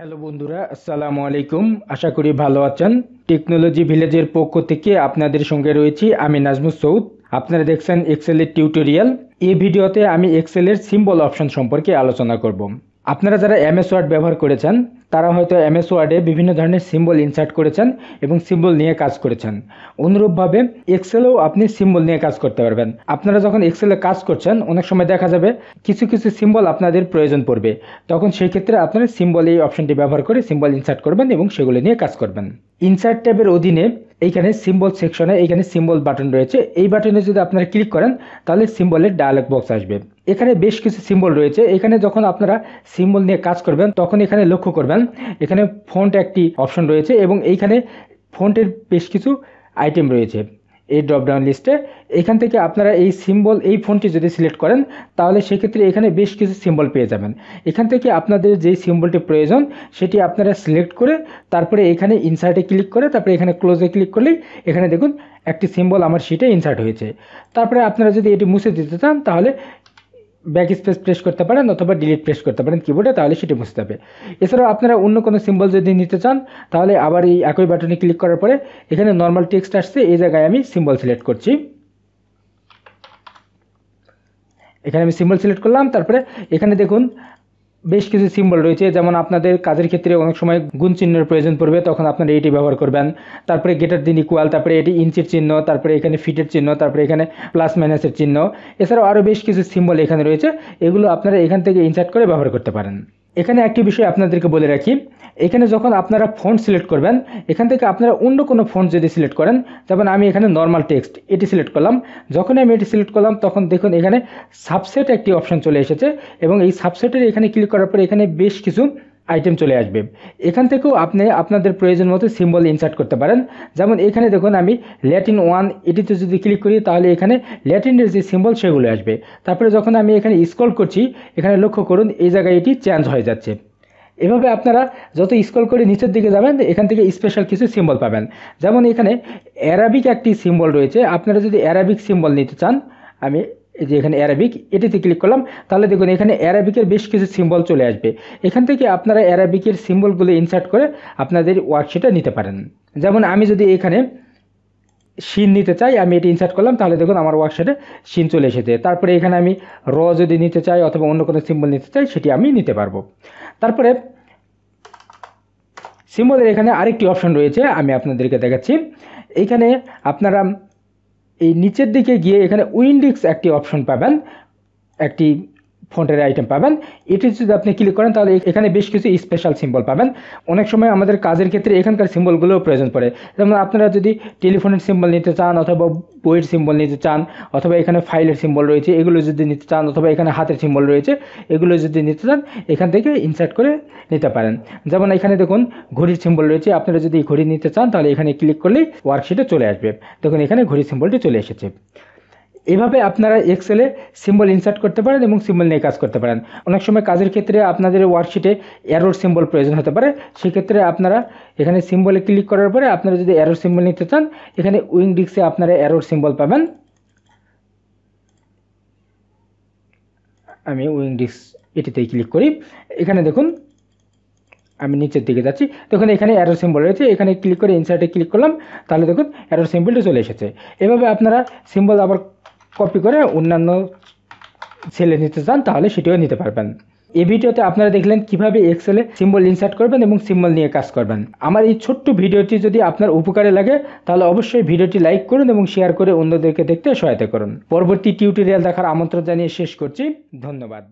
hello বন্ধুরা আসসালামু আলাইকুম আশা করি ভালো আছেন টেকনোলজি ভিলেজের পক্ষ থেকে আপনাদের সঙ্গে রয়েছি আমি নাজমুস সৌদ আপনারা দেখছেন এক্সেলের টিউটোরিয়াল এই ভিডিওতে আমি এক্সেলের সিম্বল অপশন সম্পর্কে আলোচনা করব আপনারা যারা এমএস ওয়ার্ড ব্যবহার করেছেন তারা হয়তো এমএস ওয়ার্ডে বিভিন্ন ধরনের সিম্বল ইনসার্ট করেছেন এবং সিম্বল নিয়ে কাজ করেছেন অনুরূপভাবে এক্সেলেও আপনি সিম্বল নিয়ে কাজ করতে পারবেন আপনারা যখন এক্সেলে কাজ করছেন অনেক সময় দেখা যাবে কিছু কিছু সিম্বল আপনাদের প্রয়োজন পড়বে তখন সেই ক্ষেত্রে আপনারা সিম্বল এই অপশনটি ব্যবহার করে সিম্বল ইনসার্ট করবেন এবং সেগুলো নিয়ে কাজ করবেন ইনসার্ট ট্যাবের অধীনে এইখানে সিম্বল সেকশনে এইখানে সিম্বল বাটন রয়েছে এই বাটনে যদি আপনারা ক্লিক করেন তাহলে সিম্বলের ডায়ালগ বক্স আসবে এখানে বেশ কিছু সিম্বল রয়েছে এখানে যখন আপনারা সিম্বল নিয়ে কাজ করবেন তখন এখানে লক্ষ্য করবেন এখানে ফন্ট একটি অপশন রয়েছে এবং এইখানে ফন্টের বেশ কিছু আইটেম রয়েছে এই ড্রপডাউন লিস্টে এখান থেকে আপনারা এই সিম্বল এই ফোনটি যদি সিলেক্ট করেন তাহলে সেক্ষেত্রে এখানে বেশ কিছু সিম্বল পেয়ে যাবেন এখান থেকে আপনাদের যেই সিম্বলটি প্রয়োজন সেটি আপনারা সিলেক্ট করে তারপরে এখানে ইনসার্টে ক্লিক করে তারপরে এখানে ক্লোজে ক্লিক করলেই এখানে দেখুন একটি সিম্বল আমার সিটে ইনসার্ট হয়েছে তারপরে আপনারা যদি এটি মুছে দিতে চান তাহলে ব্যাক স্পেস প্রেস করতে পারেন অথবা ডিলিট প্রেস করতে পারেন কিবোর্ডে তাহলে সেটি বুঝতে হবে এছাড়াও আপনারা অন্য কোনো সিম্বল যদি নিতে চান তাহলে আবার এই একই বাটনে ক্লিক করার পরে এখানে নর্মাল টেক্সট আসছে এই জায়গায় আমি সিম্বল সিলেক্ট করছি এখানে আমি সিম্বল সিলেক্ট করলাম তারপরে এখানে দেখুন বেশ কিছু সিম্বল রয়েছে যেমন আপনাদের কাজের ক্ষেত্রে অনেক সময় গুণ চিহ্নের প্রয়োজন পড়বে তখন আপনারা এটি ব্যবহার করবেন তারপরে গেটার দিন ইকুয়াল তারপরে এটি ইঞ্চির চিহ্ন তারপরে এখানে ফিটের চিহ্ন তারপরে এখানে প্লাস মাইনাসের চিহ্ন এছাড়াও আরও বেশ কিছু সিম্বল এখানে রয়েছে এগুলো আপনারা এখান থেকে ইনসার্ট করে ব্যবহার করতে পারেন এখানে একটি বিষয় আপনাদেরকে বলে রাখি এখানে যখন আপনারা ফন্ট সিলেক্ট করবেন এখান থেকে আপনারা অন্য কোনো ফন্ট যদি সিলেক্ট করেন তখন আমি এখানে নর্মাল টেক্সট এটি সিলেক্ট করলাম যখন আমি এটি সিলেক্ট করলাম তখন দেখুন এখানে সাবসেট একটি অপশন চলে এসেছে এবং এই সাবসেটের এখানে ক্লিক করার পর এখানে বেশ কিছু আইটেম চলে আসবে এখান থেকেও আপনি আপনাদের প্রয়োজন মতো সিম্বল ইনসার্ট করতে পারেন যেমন এখানে দেখুন আমি ল্যাটিন ওয়ান এটিতে যদি ক্লিক করি তাহলে এখানে ল্যাটিনের যে সিম্বল সেগুলো আসবে তারপরে যখন আমি এখানে স্ক্রল করছি এখানে লক্ষ্য করুন এই জায়গায় এটি চেঞ্জ হয়ে যাচ্ছে এভাবে আপনারা যত স্কল করে নিচের দিকে যাবেন এখান থেকে স্পেশাল কিছু সিম্বল পাবেন যেমন এখানে অ্যারাবিক একটি সিম্বল রয়েছে আপনারা যদি অ্যারাবিক সিম্বল নিতে চান আমি যে এখানে অ্যারাবিক এটিতে ক্লিক করলাম তাহলে দেখুন এখানে অ্যারাবিকের বেশ কিছু সিম্বল চলে আসবে এখান থেকে আপনারা অ্যারাবিকের সিম্বলগুলো ইনসার্ট করে আপনাদের ওয়ার্কশিটটা নিতে পারেন যেমন আমি যদি এখানে শিন নিতে চাই আমি এটি ইনসার্ট করলাম তাহলে দেখুন আমার ওয়ার্কশিটে শিন চলে এসেছে তারপরে এখানে আমি র যদি নিতে চাই অথবা অন্য কোনো সিম্বল নিতে চাই সেটি আমি নিতে পারবো তারপরে সিম্বলের এখানে আরেকটি অপশন রয়েছে আমি আপনাদেরকে দেখাচ্ছি এখানে আপনারা এই নিচের দিকে গিয়ে এখানে উইন্ডিক্স একটি অপশন পাবেন একটি ফন্টের আইটেম পাবেন এটি যদি আপনি ক্লিক করেন তাহলে এখানে বেশ কিছু স্পেশাল সিম্বল পাবেন অনেক সময় আমাদের কাজের ক্ষেত্রে এখানকার সিম্বলগুলোও প্রয়োজন পড়ে যেমন আপনারা যদি টেলিফোনের সিম্বল নিতে চান অথবা বইয়ের সিম্বল নিতে চান অথবা এখানে ফাইলের সিম্বল রয়েছে এগুলো যদি নিতে চান অথবা এখানে হাতের সিম্বল রয়েছে এগুলো যদি নিতে চান এখান থেকে ইনসার্ট করে নিতে পারেন যেমন এখানে দেখুন ঘড়ির সিম্বল রয়েছে আপনারা যদি ঘড়ি নিতে চান তাহলে এখানে ক্লিক করলেই ওয়ার্কশিটে চলে আসবে দেখুন এখানে ঘড়ির সিম্বলটি চলে এসেছে এভাবে আপনারা এক্সেলে সিম্বল ইনসার্ট করতে পারেন এবং সিম্বল নিয়ে কাজ করতে পারেন অনেক সময় কাজের ক্ষেত্রে আপনাদের ওয়ার্কশিটে অ্যারোর সিম্বল প্রয়োজন হতে পারে সেক্ষেত্রে আপনারা এখানে সিম্বলে ক্লিক করার পরে আপনারা যদি অ্যারোর সিম্বল নিতে চান এখানে উইং ডিক্সে আপনারা অ্যারোর সিম্বল পাবেন আমি উইং ডিক্স এটিতেই ক্লিক করি এখানে দেখুন আমি নিচের দিকে যাচ্ছি দেখুন এখানে অ্যারো সিম্বল রয়েছে এখানে ক্লিক করে ইনসার্টে ক্লিক করলাম তাহলে দেখুন অ্যারো সিম্বলটি চলে এসেছে এভাবে আপনারা সিম্বল আবার কপি করে অন্যান্য সেলে নিতে চান তাহলে সেটিও নিতে পারবেন এই ভিডিওতে আপনারা দেখলেন কিভাবে এক্সেলে সিম্বল ইনসার্ট করবেন এবং সিম্বল নিয়ে কাজ করবেন আমার এই ছোট্ট ভিডিওটি যদি আপনার উপকারে লাগে তাহলে অবশ্যই ভিডিওটি লাইক করুন এবং শেয়ার করে অন্যদেরকে দেখতে সহায়তা করুন পরবর্তী টিউটোরিয়াল দেখার আমন্ত্রণ জানিয়ে শেষ করছি ধন্যবাদ